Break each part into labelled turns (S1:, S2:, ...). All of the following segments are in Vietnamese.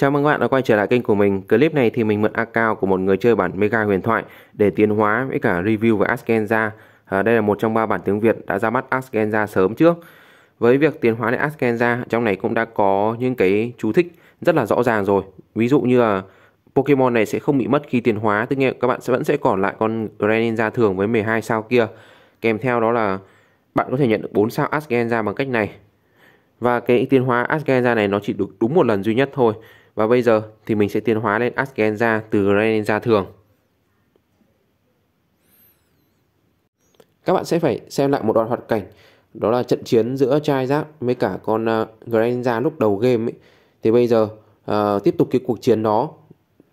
S1: Chào mừng các bạn đã quay trở lại kênh của mình. Clip này thì mình mượn account của một người chơi bản Mega Huyền Thoại để tiến hóa với cả review về Askenza. À, đây là một trong ba bản tiếng Việt đã ra mắt Askenza sớm trước. Với việc tiến hóa lên Askenza, trong này cũng đã có những cái chú thích rất là rõ ràng rồi. Ví dụ như là Pokemon này sẽ không bị mất khi tiến hóa, tức nghĩa các bạn sẽ vẫn sẽ còn lại con Greninja thường với 12 sao kia. Kèm theo đó là bạn có thể nhận được 4 sao Askenza bằng cách này. Và cái tiến hóa Askenza này nó chỉ được đúng một lần duy nhất thôi và bây giờ thì mình sẽ tiến hóa lên Asgenza từ Greninja thường. Các bạn sẽ phải xem lại một đoạn hoạt cảnh đó là trận chiến giữa trai giáp với cả con uh, ờ, Greninja lúc đầu game ấy. Thì bây giờ uh, tiếp tục cái cuộc chiến đó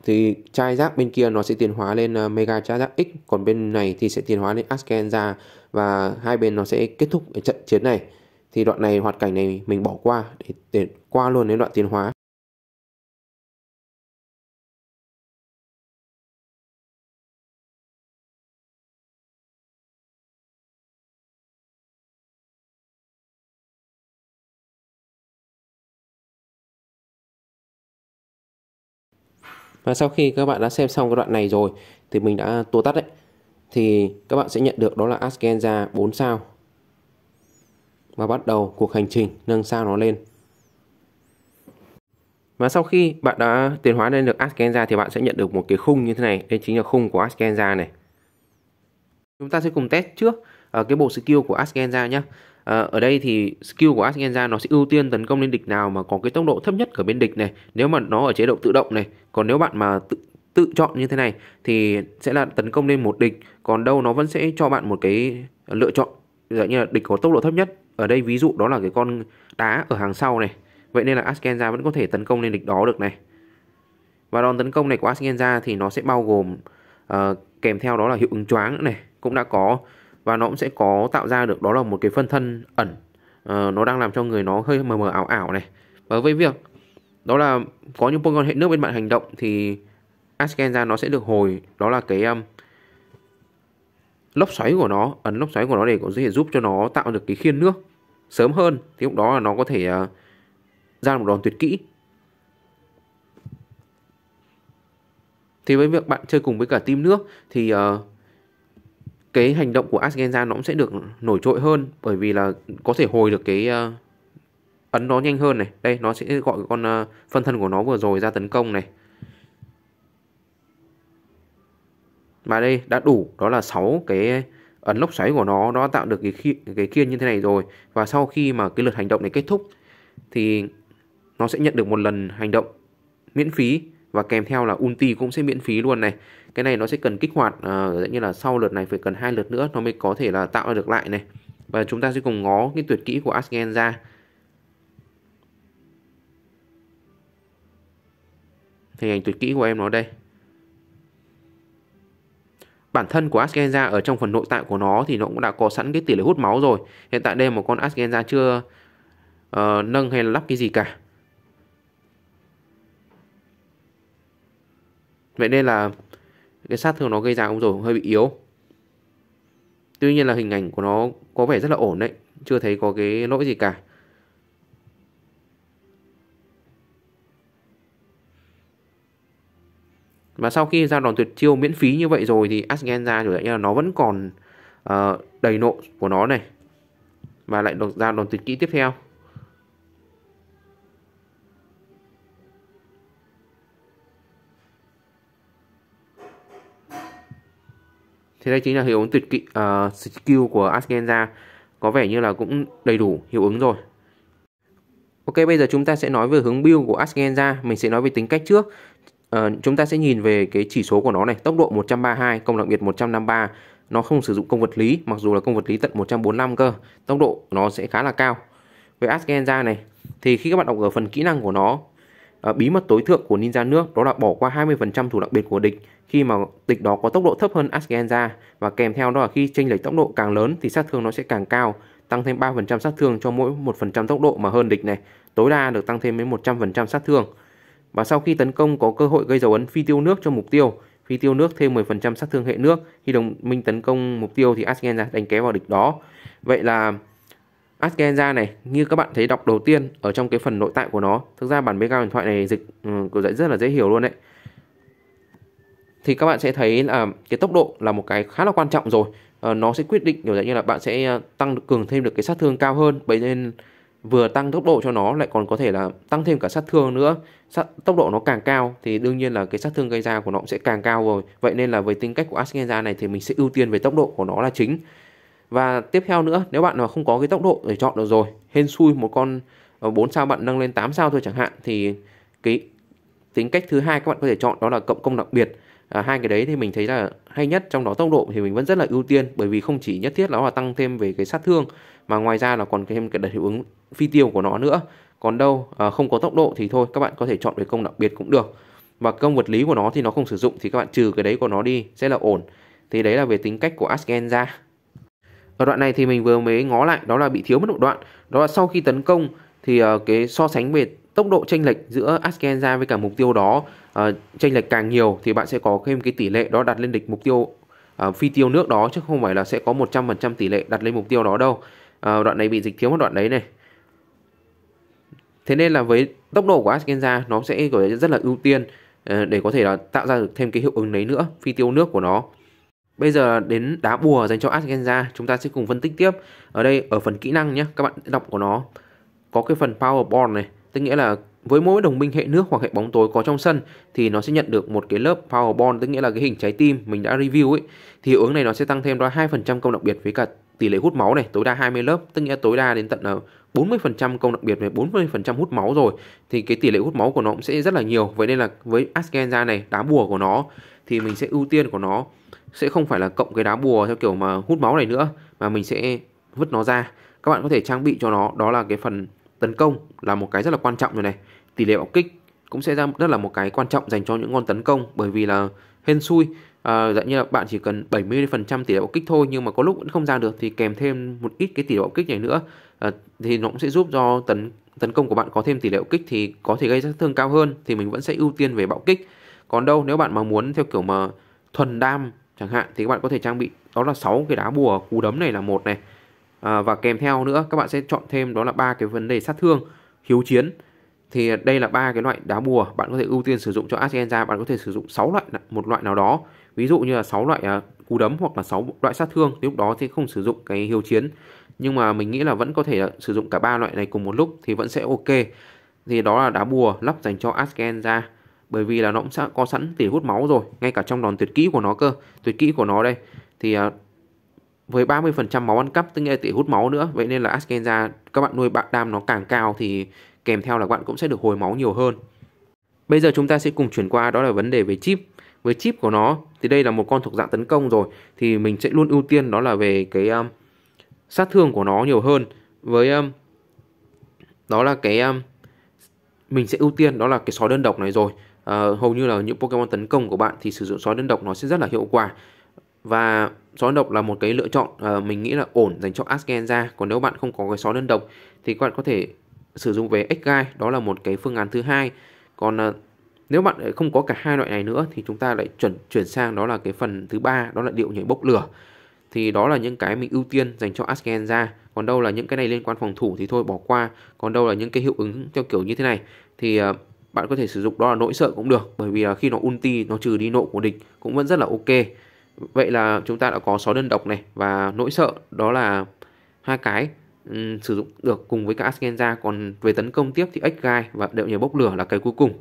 S1: thì trai giáp bên kia nó sẽ tiến hóa lên uh, Mega trai giáp X còn bên này thì sẽ tiến hóa lên Askenza và hai bên nó sẽ kết thúc cái trận chiến này. Thì đoạn này hoạt cảnh này mình bỏ qua để, để qua luôn đến đoạn tiến hóa. và sau khi các bạn đã xem xong cái đoạn này rồi thì mình đã tua tắt đấy thì các bạn sẽ nhận được đó là Askenza 4 sao và bắt đầu cuộc hành trình nâng sao nó lên và sau khi bạn đã tiến hóa lên được Askenza thì bạn sẽ nhận được một cái khung như thế này đây chính là khung của Askenza này chúng ta sẽ cùng test trước Ờ, cái bộ skill của Asgenza nhé ờ, ở đây thì skill của Asgenza nó sẽ ưu tiên tấn công lên địch nào mà có cái tốc độ thấp nhất ở bên địch này nếu mà nó ở chế độ tự động này còn nếu bạn mà tự tự chọn như thế này thì sẽ là tấn công lên một địch còn đâu nó vẫn sẽ cho bạn một cái lựa chọn dạng như là địch có tốc độ thấp nhất ở đây ví dụ đó là cái con đá ở hàng sau này vậy nên là Asgenza vẫn có thể tấn công lên địch đó được này và đòn tấn công này của Asgenza thì nó sẽ bao gồm uh, kèm theo đó là hiệu ứng choáng này cũng đã có và nó cũng sẽ có tạo ra được đó là một cái phân thân ẩn uh, nó đang làm cho người nó hơi mờ mờ ảo ảo này và với việc đó là có những Pokemon hệ nước bên bạn hành động thì Asgenza nó sẽ được hồi đó là cái um, lốc xoáy của nó ấn lốc xoáy của nó để có thể giúp cho nó tạo được cái khiên nước sớm hơn thì lúc đó là nó có thể uh, ra một đòn tuyệt kỹ thì với việc bạn chơi cùng với cả team nước thì uh, cái hành động của Asgenza nó cũng sẽ được nổi trội hơn bởi vì là có thể hồi được cái uh, ấn nó nhanh hơn này. Đây nó sẽ gọi con uh, phân thân của nó vừa rồi ra tấn công này. và đây đã đủ đó là 6 cái ấn lốc xoáy của nó nó tạo được cái khi, cái kiên như thế này rồi và sau khi mà cái lượt hành động này kết thúc thì nó sẽ nhận được một lần hành động miễn phí và kèm theo là ulti cũng sẽ miễn phí luôn này cái này nó sẽ cần kích hoạt uh, như là sau lượt này phải cần hai lượt nữa nó mới có thể là tạo ra được lại này và chúng ta sẽ cùng ngó cái tuyệt kỹ của Asgen ra hình ảnh tuyệt kỹ của em nó đây bản thân của Asgenza ở trong phần nội tại của nó thì nó cũng đã có sẵn cái tỷ lệ hút máu rồi hiện tại đây một con Asgenza chưa uh, nâng hay là lắp cái gì cả vậy nên là cái sát thương nó gây ra ông rồi hơi bị yếu tuy nhiên là hình ảnh của nó có vẻ rất là ổn đấy chưa thấy có cái lỗi gì cả Và sau khi ra đòn tuyệt chiêu miễn phí như vậy rồi thì Asgen ra rồi là nó vẫn còn uh, đầy nộ của nó này. Và lại được ra đòn tuyệt kỹ tiếp theo. Thì đây chính là hiệu ứng tuyệt kỵ uh, skill của Asgenza. Có vẻ như là cũng đầy đủ hiệu ứng rồi. Ok, bây giờ chúng ta sẽ nói về hướng build của Asgenza. Mình sẽ nói về tính cách trước. Uh, chúng ta sẽ nhìn về cái chỉ số của nó này. Tốc độ 132, công đặc biệt 153. Nó không sử dụng công vật lý, mặc dù là công vật lý tận 145 cơ. Tốc độ nó sẽ khá là cao. Về Asgenza này, thì khi các bạn đọc ở phần kỹ năng của nó, uh, bí mật tối thượng của ninja nước đó là bỏ qua 20% thủ đặc biệt của địch khi mà địch đó có tốc độ thấp hơn Asgenza và kèm theo đó là khi chênh lệch tốc độ càng lớn thì sát thương nó sẽ càng cao, tăng thêm 3% sát thương cho mỗi 1% tốc độ mà hơn địch này, tối đa được tăng thêm đến 100% sát thương. Và sau khi tấn công có cơ hội gây dấu ấn phi tiêu nước cho mục tiêu, phi tiêu nước thêm 10% sát thương hệ nước, khi đồng minh tấn công mục tiêu thì Asgenza đánh ké vào địch đó. Vậy là Asgenza này như các bạn thấy đọc đầu tiên ở trong cái phần nội tại của nó thực ra bản mega điện thoại này dịch ừ, kiểu dạy rất là dễ hiểu luôn đấy thì các bạn sẽ thấy là cái tốc độ là một cái khá là quan trọng rồi ờ, nó sẽ quyết định kiểu dạng như là bạn sẽ ờ, tăng cường thêm được cái sát thương cao hơn bởi nên vừa tăng tốc độ cho nó lại còn có thể là tăng thêm cả sát thương nữa sát, tốc độ nó càng cao thì đương nhiên là cái sát thương gây ra của nó cũng sẽ càng cao rồi vậy nên là với tính cách của Asgenza này thì mình sẽ ưu tiên về tốc độ của nó là chính và tiếp theo nữa nếu bạn mà không có cái tốc độ để chọn được rồi hên xui một con 4 ờ, sao bạn nâng lên 8 sao thôi chẳng hạn thì cái tính cách thứ hai các bạn có thể chọn đó là cộng công đặc biệt à, hai cái đấy thì mình thấy là hay nhất trong đó tốc độ thì mình vẫn rất là ưu tiên bởi vì không chỉ nhất thiết nó là tăng thêm về cái sát thương mà ngoài ra là còn thêm cái đợt hiệu ứng phi tiêu của nó nữa còn đâu à, không có tốc độ thì thôi các bạn có thể chọn về công đặc biệt cũng được và công vật lý của nó thì nó không sử dụng thì các bạn trừ cái đấy của nó đi sẽ là ổn thì đấy là về tính cách của Asgen ra ở đoạn này thì mình vừa mới ngó lại đó là bị thiếu mất một đoạn đó là sau khi tấn công thì ờ, cái so sánh về tốc độ chênh lệch giữa Asken với cả mục tiêu đó uh, chênh lệch càng nhiều thì bạn sẽ có thêm cái tỷ lệ đó đặt lên địch mục tiêu uh, phi tiêu nước đó chứ không phải là sẽ có 100% tỷ lệ đặt lên mục tiêu đó đâu. Uh, đoạn này bị dịch thiếu một đoạn đấy này. Thế nên là với tốc độ của Askenza nó sẽ gọi rất là ưu tiên để có thể là tạo ra được thêm cái hiệu ứng đấy nữa, phi tiêu nước của nó. Bây giờ đến đá bùa dành cho Askenza, chúng ta sẽ cùng phân tích tiếp. Ở đây ở phần kỹ năng nhé, các bạn đọc của nó có cái phần power Powerball này Tức nghĩa là với mỗi đồng minh hệ nước hoặc hệ bóng tối có trong sân thì nó sẽ nhận được một cái lớp power bond tức nghĩa là cái hình trái tim mình đã review ấy thì hiệu ứng này nó sẽ tăng thêm đó 2% công đặc biệt với cả tỷ lệ hút máu này tối đa 20 lớp tức nghĩa tối đa đến tận 40% ờ, công đặc biệt với 40% hút máu rồi thì cái tỷ lệ hút máu của nó cũng sẽ rất là nhiều vậy nên là với asgenza này đá bùa của nó thì mình sẽ ưu tiên của nó sẽ không phải là cộng cái đá bùa theo kiểu mà hút máu này nữa mà mình sẽ vứt nó ra các bạn có thể trang bị cho nó đó là cái phần tấn công là một cái rất là quan trọng rồi này tỷ lệ bạo kích cũng sẽ ra rất là một cái quan trọng dành cho những con tấn công bởi vì là hên xui à, dạng như là bạn chỉ cần 70% tỷ lệ bạo kích thôi nhưng mà có lúc vẫn không ra được thì kèm thêm một ít cái tỷ lệ bạo kích này nữa à, thì nó cũng sẽ giúp cho tấn tấn công của bạn có thêm tỷ lệ bạo kích thì có thể gây ra thương cao hơn thì mình vẫn sẽ ưu tiên về bạo kích còn đâu nếu bạn mà muốn theo kiểu mà thuần đam chẳng hạn thì các bạn có thể trang bị đó là 6 cái đá bùa cú đấm này là một này à, và kèm theo nữa các bạn sẽ chọn thêm đó là ba cái vấn đề sát thương hiếu chiến thì đây là ba cái loại đá bùa bạn có thể ưu tiên sử dụng cho Ascenza bạn có thể sử dụng 6 loại một loại nào đó ví dụ như là 6 loại à, cú đấm hoặc là 6 loại sát thương lúc đó thì không sử dụng cái hiếu chiến nhưng mà mình nghĩ là vẫn có thể à, sử dụng cả ba loại này cùng một lúc thì vẫn sẽ ok thì đó là đá bùa lắp dành cho Asgenza bởi vì là nó cũng sẽ có sẵn tỉ hút máu rồi ngay cả trong đòn tuyệt kỹ của nó cơ tuyệt kỹ của nó đây thì à, với 30% máu ăn cắp tức nghĩa là tỷ hút máu nữa vậy nên là Askenza các bạn nuôi bạn đam nó càng cao thì kèm theo là bạn cũng sẽ được hồi máu nhiều hơn bây giờ chúng ta sẽ cùng chuyển qua đó là vấn đề về chip với chip của nó thì đây là một con thuộc dạng tấn công rồi thì mình sẽ luôn ưu tiên đó là về cái um, sát thương của nó nhiều hơn với um, đó là cái um, mình sẽ ưu tiên đó là cái sói đơn độc này rồi uh, hầu như là những Pokemon tấn công của bạn thì sử dụng sói đơn độc nó sẽ rất là hiệu quả và sói độc là một cái lựa chọn uh, mình nghĩ là ổn dành cho Asgenza còn nếu bạn không có cái sói đơn độc thì các bạn có thể sử dụng về X-Guy đó là một cái phương án thứ hai còn uh, nếu bạn không có cả hai loại này nữa thì chúng ta lại chuẩn chuyển sang đó là cái phần thứ ba đó là điệu nhảy bốc lửa thì đó là những cái mình ưu tiên dành cho Asgenza còn đâu là những cái này liên quan phòng thủ thì thôi bỏ qua còn đâu là những cái hiệu ứng theo kiểu như thế này thì uh, bạn có thể sử dụng đó là nỗi sợ cũng được bởi vì là khi nó ulti nó trừ đi nộ của địch cũng vẫn rất là ok Vậy là chúng ta đã có sói đơn độc này và nỗi sợ đó là hai cái um, sử dụng được cùng với cả Askenza còn về tấn công tiếp thì X-Guy và đệm nhờ bốc lửa là cái cuối cùng.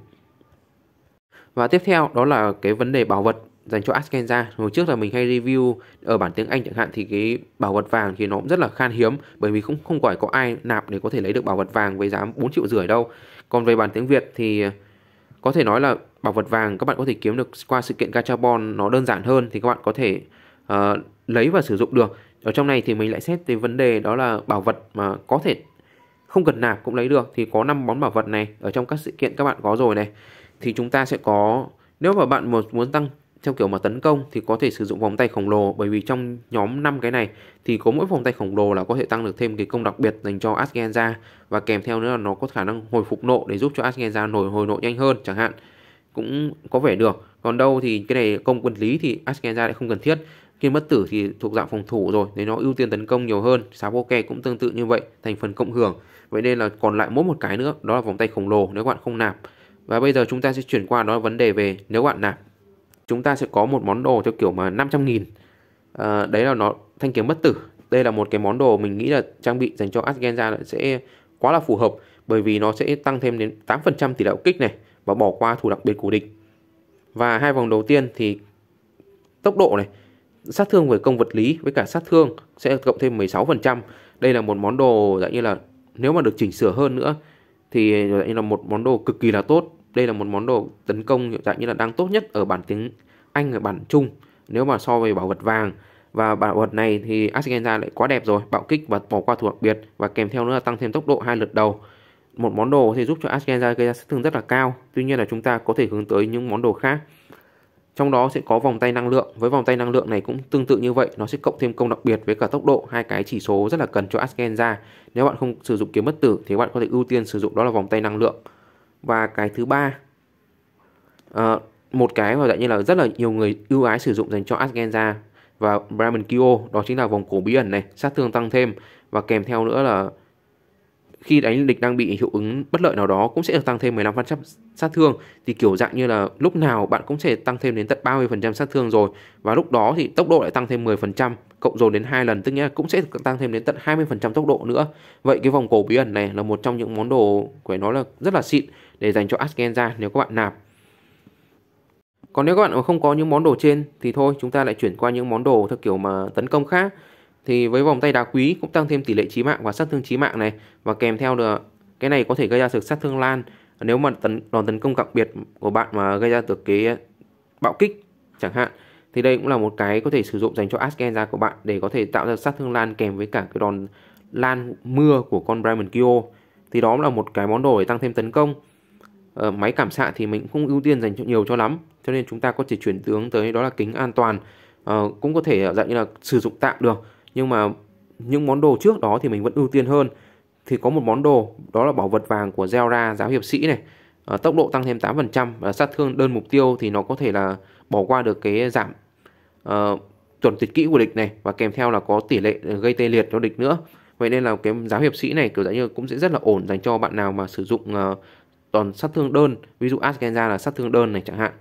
S1: Và tiếp theo đó là cái vấn đề bảo vật dành cho Askenza. Hồi trước là mình hay review ở bản tiếng Anh chẳng hạn thì cái bảo vật vàng thì nó cũng rất là khan hiếm bởi vì không không phải có ai nạp để có thể lấy được bảo vật vàng với giá 4 triệu rưỡi đâu. Còn về bản tiếng Việt thì có thể nói là bảo vật vàng các bạn có thể kiếm được qua sự kiện gachabon nó đơn giản hơn thì các bạn có thể uh, lấy và sử dụng được ở trong này thì mình lại xét tới vấn đề đó là bảo vật mà có thể không cần nạp cũng lấy được thì có 5 món bảo vật này ở trong các sự kiện các bạn có rồi này thì chúng ta sẽ có nếu mà bạn muốn tăng theo kiểu mà tấn công thì có thể sử dụng vòng tay khổng lồ bởi vì trong nhóm 5 cái này thì có mỗi vòng tay khổng lồ là có thể tăng được thêm cái công đặc biệt dành cho Asgenza và kèm theo nữa là nó có khả năng hồi phục nộ để giúp cho Asgenza nổi hồi nộ nhanh hơn chẳng hạn cũng có vẻ được còn đâu thì cái này công quân lý thì Askenza lại không cần thiết khi bất tử thì thuộc dạng phòng thủ rồi nên nó ưu tiên tấn công nhiều hơn Sapoke cũng tương tự như vậy thành phần cộng hưởng vậy nên là còn lại mỗi một cái nữa đó là vòng tay khổng lồ nếu bạn không nạp và bây giờ chúng ta sẽ chuyển qua đó là vấn đề về nếu bạn nạp chúng ta sẽ có một món đồ theo kiểu mà 500 nghìn à, đấy là nó thanh kiếm bất tử đây là một cái món đồ mình nghĩ là trang bị dành cho Asgenza sẽ quá là phù hợp bởi vì nó sẽ tăng thêm đến 8% tỷ lệ kích này và bỏ qua thủ đặc biệt của địch. Và hai vòng đầu tiên thì tốc độ này, sát thương với công vật lý với cả sát thương sẽ cộng thêm 16%. Đây là một món đồ dạng như là nếu mà được chỉnh sửa hơn nữa thì dạng như là một món đồ cực kỳ là tốt. Đây là một món đồ tấn công dạng như là đang tốt nhất ở bản tiếng Anh ở bản Trung nếu mà so với bảo vật vàng và bảo vật này thì Asgenza lại quá đẹp rồi, bạo kích và bỏ qua thủ đặc biệt và kèm theo nữa là tăng thêm tốc độ hai lượt đầu một món đồ có thể giúp cho Ashkenza gây ra sát thương rất là cao. Tuy nhiên là chúng ta có thể hướng tới những món đồ khác. Trong đó sẽ có vòng tay năng lượng. Với vòng tay năng lượng này cũng tương tự như vậy, nó sẽ cộng thêm công đặc biệt với cả tốc độ, hai cái chỉ số rất là cần cho Ashkenza. Nếu bạn không sử dụng kiếm bất tử thì bạn có thể ưu tiên sử dụng đó là vòng tay năng lượng. Và cái thứ ba, ờ, một cái mà dạy như là rất là nhiều người ưu ái sử dụng dành cho Ashkenza và Brahman Kyo, đó chính là vòng cổ bí ẩn này, sát thương tăng thêm và kèm theo nữa là khi đánh địch đang bị hiệu ứng bất lợi nào đó cũng sẽ được tăng thêm 15% sát thương thì kiểu dạng như là lúc nào bạn cũng sẽ tăng thêm đến tận 30% sát thương rồi và lúc đó thì tốc độ lại tăng thêm 10% cộng dồn đến hai lần tức nghĩa cũng sẽ tăng thêm đến tận 20% tốc độ nữa vậy cái vòng cổ bí ẩn này là một trong những món đồ phải nói là rất là xịn để dành cho Asgenza nếu các bạn nạp còn nếu các bạn mà không có những món đồ trên thì thôi chúng ta lại chuyển qua những món đồ theo kiểu mà tấn công khác thì với vòng tay đá quý cũng tăng thêm tỷ lệ chí mạng và sát thương chí mạng này và kèm theo được cái này có thể gây ra sự sát thương lan nếu mà tấn đòn tấn công đặc biệt của bạn mà gây ra được cái bạo kích chẳng hạn thì đây cũng là một cái có thể sử dụng dành cho Askenza của bạn để có thể tạo ra sát thương lan kèm với cả cái đòn lan mưa của con Brahman Kyo thì đó là một cái món đồ để tăng thêm tấn công ờ, máy cảm xạ thì mình cũng ưu tiên dành cho nhiều cho lắm cho nên chúng ta có thể chuyển tướng tới đó là kính an toàn ờ, cũng có thể dạng như là sử dụng tạm được nhưng mà những món đồ trước đó thì mình vẫn ưu tiên hơn thì có một món đồ đó là bảo vật vàng của Zelda giáo hiệp sĩ này à, tốc độ tăng thêm 8% và sát thương đơn mục tiêu thì nó có thể là bỏ qua được cái giảm uh, chuẩn tịch kỹ của địch này và kèm theo là có tỷ lệ gây tê liệt cho địch nữa vậy nên là cái giáo hiệp sĩ này kiểu dạng như cũng sẽ rất là ổn dành cho bạn nào mà sử dụng uh, toàn sát thương đơn ví dụ Askenza là sát thương đơn này chẳng hạn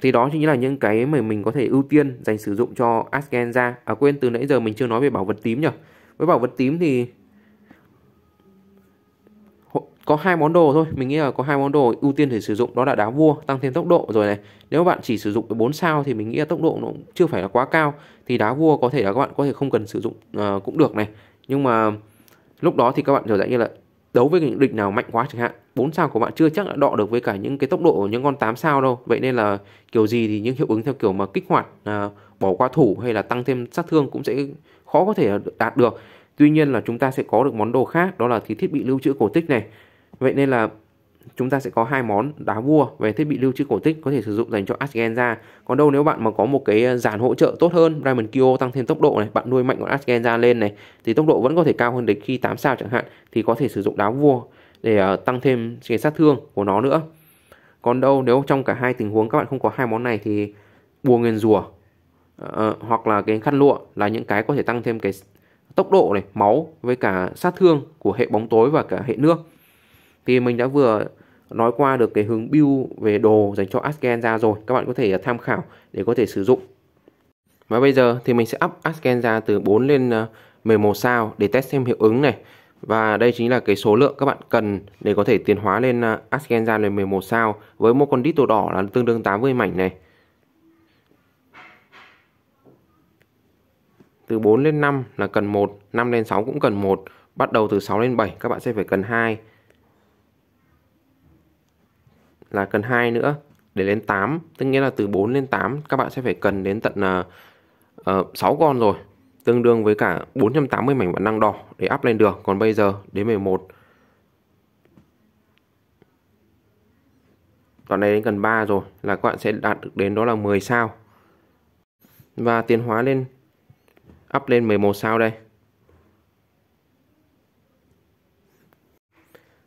S1: thì đó chính là những cái mà mình có thể ưu tiên dành sử dụng cho Asgenza à quên từ nãy giờ mình chưa nói về bảo vật tím nhỉ với bảo vật tím thì có hai món đồ thôi mình nghĩ là có hai món đồ ưu tiên để sử dụng đó là đá vua tăng thêm tốc độ rồi này nếu bạn chỉ sử dụng cái bốn sao thì mình nghĩ là tốc độ nó chưa phải là quá cao thì đá vua có thể là các bạn có thể không cần sử dụng uh, cũng được này nhưng mà lúc đó thì các bạn trở dạng như là đấu với những địch nào mạnh quá chẳng hạn 4 sao của bạn chưa chắc đã đọ được với cả những cái tốc độ của những con 8 sao đâu vậy nên là kiểu gì thì những hiệu ứng theo kiểu mà kích hoạt à, bỏ qua thủ hay là tăng thêm sát thương cũng sẽ khó có thể đạt được tuy nhiên là chúng ta sẽ có được món đồ khác đó là thì thiết bị lưu trữ cổ tích này vậy nên là chúng ta sẽ có hai món đá vua về thiết bị lưu trữ cổ tích có thể sử dụng dành cho Asgenza. Còn đâu nếu bạn mà có một cái dàn ờ, hỗ trợ tốt hơn, Diamond Kyo tăng thêm tốc độ này, bạn nuôi mạnh con Asgenza lên này thì tốc độ vẫn có thể cao hơn đến khi 8 sao chẳng hạn thì có thể sử dụng đá vua để ờ, tăng thêm cái sát thương của nó nữa. Còn đâu nếu trong cả hai tình huống các bạn không có hai món này thì bùa nguyên rùa uh, ờ, hoặc là cái khăn lụa là những cái có thể tăng thêm cái tốc độ này, máu với cả sát thương của hệ bóng tối và cả hệ nước thì mình đã vừa nói qua được cái hướng build về đồ dành cho Asgen rồi các bạn có thể à, tham khảo để có thể sử dụng và bây giờ thì mình sẽ up Asgen từ 4 lên 11 à, sao để test xem hiệu ứng này và đây chính là cái số lượng các bạn cần để có thể tiến hóa lên à, Asgen ra lên 11 sao với một con đít đỏ là tương đương 80 mảnh này từ 4 lên 5 là cần 1, 5 lên 6 cũng cần 1, bắt đầu từ 6 lên 7 các bạn sẽ phải cần 2, là cần 2 nữa để lên 8 tức nghĩa là từ 4 lên 8 các bạn sẽ phải cần đến tận ờ, ờ, uh, 6 con rồi tương đương với cả 480 mảnh bản năng đỏ để up lên được còn bây giờ đến 11 đoạn này đến cần 3 rồi là các bạn sẽ đạt được đến đó là 10 sao và tiến hóa lên up lên 11 sao đây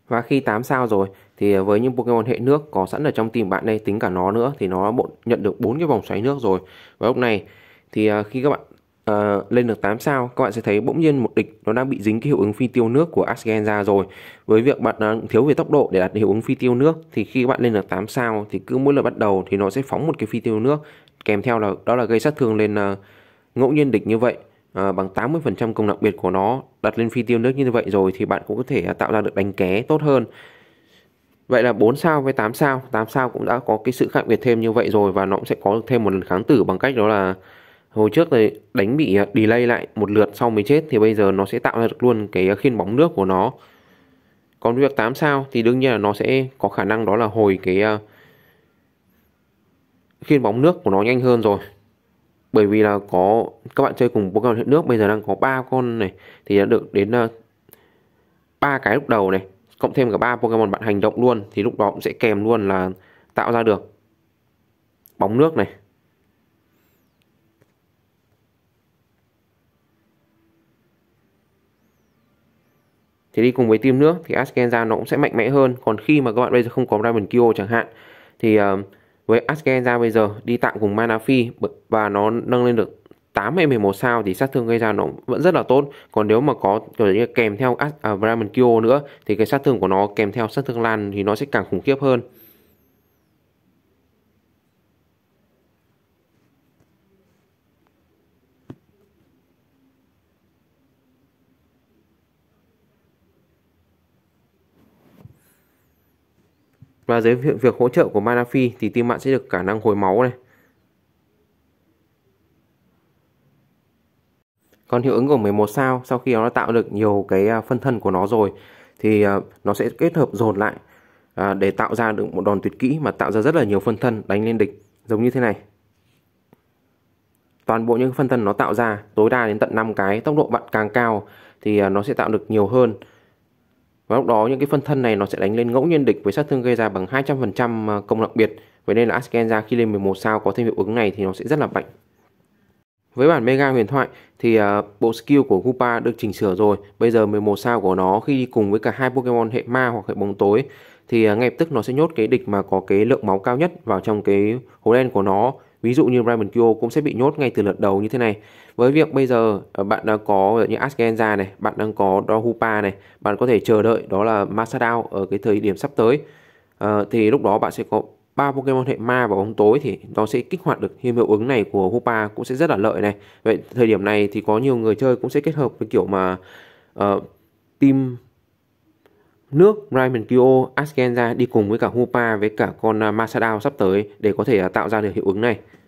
S1: và khi 8 sao rồi thì với những Pokemon hệ nước có sẵn ở trong team bạn đây tính cả nó nữa thì nó nhận được bốn cái vòng xoáy nước rồi và lúc này thì à, khi các bạn uh, lên được 8 sao các bạn sẽ thấy bỗng nhiên một địch nó đang bị dính cái hiệu ứng phi tiêu nước của Asgen ra rồi với việc bạn đang à, thiếu về tốc độ để đạt hiệu ứng phi tiêu nước thì khi bạn lên được 8 sao thì cứ mỗi lần bắt đầu thì nó sẽ phóng một cái phi tiêu nước kèm theo là đó là gây sát thương lên uh, ngẫu nhiên địch như vậy À, bằng 80% công đặc biệt của nó đặt lên phi tiêu nước như vậy rồi thì bạn cũng có thể tạo ra được đánh ké tốt hơn Vậy là 4 sao với 8 sao, 8 sao cũng đã có cái sự khác biệt thêm như vậy rồi và nó cũng sẽ có thêm một lần kháng tử bằng cách đó là hồi trước thì đánh bị à, delay lại một lượt sau mới chết thì bây giờ nó sẽ tạo ra được luôn cái à, khiên bóng nước của nó. Còn việc 8 sao thì đương nhiên là nó sẽ có khả năng đó là hồi cái à, khiên bóng nước của nó nhanh hơn rồi. Bởi vì là có các bạn chơi cùng Pokemon hiện nước bây giờ đang có ba con này thì đã được đến ba cái lúc đầu này cộng thêm cả ba Pokemon bạn hành động luôn thì lúc đó cũng sẽ kèm luôn là tạo ra được bóng nước này thì đi cùng với team nước thì Askenza nó cũng sẽ mạnh mẽ hơn còn khi mà các bạn bây giờ không có diamond Kyo chẳng hạn thì uh, với Askenza bây giờ đi tạm cùng Manafi và nó nâng lên được 8 hay 11 sao thì sát thương gây ra nó vẫn rất là tốt còn nếu mà có kiểu như kèm theo à, Brahman Kyo nữa thì cái sát thương của nó kèm theo sát thương lan thì nó sẽ càng khủng khiếp hơn Và dưới việc hỗ trợ của Mana Phi thì tim bạn sẽ được khả năng hồi máu này, còn hiệu ứng của 11 sao sau khi nó tạo được nhiều cái à, phân thân của nó rồi thì à, nó sẽ kết hợp dồn lại à, để tạo ra được một đòn tuyệt kỹ mà tạo ra rất là nhiều phân thân đánh lên địch giống như thế này toàn bộ những phân thân nó tạo ra tối đa đến tận 5 cái tốc độ bạn càng cao thì nó sẽ tạo được nhiều hơn và lúc đó những cái phân thân này nó sẽ đánh lên ngẫu nhiên địch với sát thương gây ra bằng 200% công đặc biệt vậy nên là Askenza khi lên 11 sao có thêm hiệu ứng này thì nó sẽ rất là mạnh với bản Mega huyền thoại thì à, bộ skill của Koopa được chỉnh sửa rồi. Bây giờ 11 sao của nó khi đi cùng với cả hai Pokemon hệ ma hoặc hệ bóng tối thì à, ngay lập tức nó sẽ nhốt cái địch mà có cái lượng máu cao nhất vào trong cái hố đen của nó. Ví dụ như Raymond Kyo cũng sẽ bị nhốt ngay từ lượt đầu như thế này. Với việc bây giờ à, bạn đang có như Asgenza này, bạn đang có Dohupa này, bạn có thể chờ đợi đó là Masadao ở cái thời điểm sắp tới. Uh, thì lúc đó bạn sẽ có ba Pokemon hệ ma và bóng tối thì nó sẽ kích hoạt được hiệu ứng này của Hupa cũng sẽ rất là lợi này. Vậy thời điểm này thì có nhiều người chơi cũng sẽ kết hợp với kiểu mà uh, team nước Rayman Kyo Asken đi cùng với cả Hupa với cả con ờ, Masadao sắp tới để có thể ờ, tạo ra được hiệu ứng này.